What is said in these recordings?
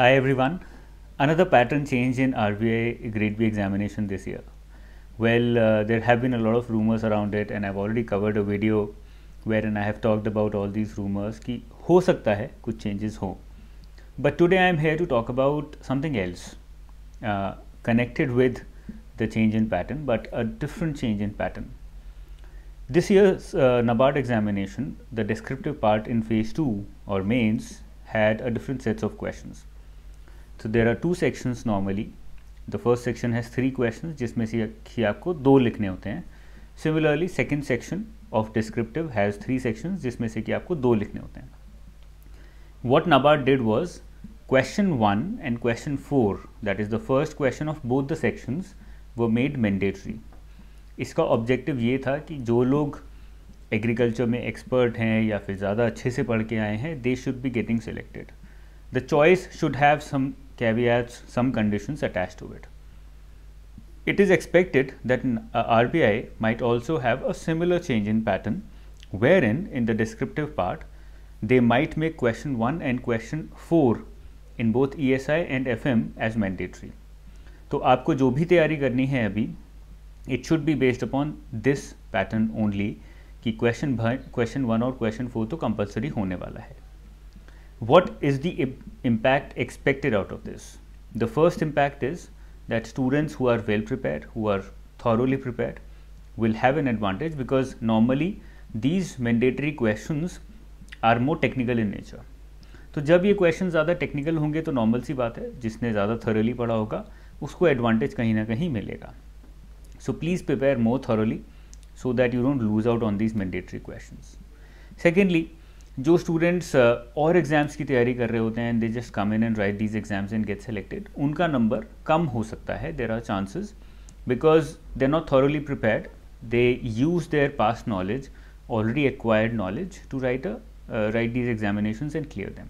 Hi everyone. Another pattern change in RBI grade B examination this year. Well, uh, there have been a lot of rumors around it and I've already covered a video wherein I have talked about all these rumors ki ho sakta hai kuch changes ho. But today I am here to talk about something else uh, connected with the change in pattern but a different change in pattern. This year's uh, NABARD examination, the descriptive part in phase 2 or mains had a different sets of questions. तो there are two sections normally the first section has three question जिसमें से ही आपको दो लिखने होते हैं similarly second section of descriptive has three section जिसमें से कि आपको दो लिखने होते हैं what number did was question one and question four that is the first question of both the sections वो मेड मैंडेटरी इसका ऑब्जेक्टिव ये था कि जो लोग एग्रीकल्चर में एक्सपर्ट हैं या फिर ज़्यादा अच्छे से पढ़ के आए हैं they should be getting selected the choice should have some caveats, some conditions attached to it. It is expected that uh, RBI might also have a similar change in pattern wherein in the descriptive part they might make question 1 and question 4 in both esi and fm as mandatory M as mandatory तो आपको जो भी तैयारी करनी है अभी it should be based upon this pattern only कि question question one और क्वेश्चन फोर तो कंपलसरी होने वाला है what is the impact expected out of this? The first impact is that students who are well prepared, who are thoroughly prepared, will have an advantage because normally these mandatory questions are more technical in nature. तो जब ये question ज़्यादा technical होंगे तो normal सी बात है जिसने ज़्यादा थरली पढ़ा होगा उसको एडवांटेज कहीं ना कहीं मिलेगा so please prepare more thoroughly so that you don't lose out on these mandatory questions. Secondly जो स्टूडेंट्स uh, और एग्ज़ाम्स की तैयारी कर रहे होते हैं they just come in and write these exams and get selected उनका नंबर कम हो सकता है there are chances because they not thoroughly prepared they use their past knowledge already acquired knowledge to write a write these examination and clear them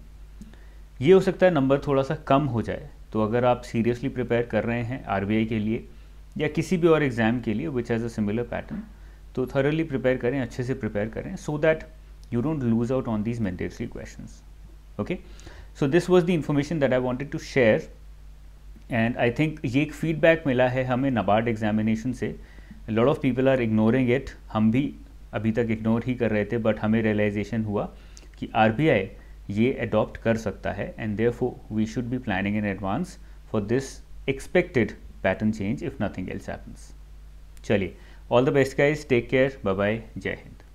ये हो सकता है number थोड़ा सा कम हो जाए तो अगर आप सीरियसली प्रिपेयर कर रहे हैं आर के लिए या किसी भी और एग्ज़ाम के लिए which has a similar pattern तो थरली प्रिपेयर करें अच्छे से प्रिपेयर करें सो so दैट you don't lose out on these mandatory questions okay so this was the information that i wanted to share and i think ye ek feedback mila hai hame nabard examination se a lot of people are ignoring it hum bhi अभी तक ignore ही कर रहे थे but हमें realisation हुआ कि are ये adopt कर सकता है and therefore we should be planning in advance for this expected pattern change if nothing else happens चलिए all the best guys take care bye bye जय हिंद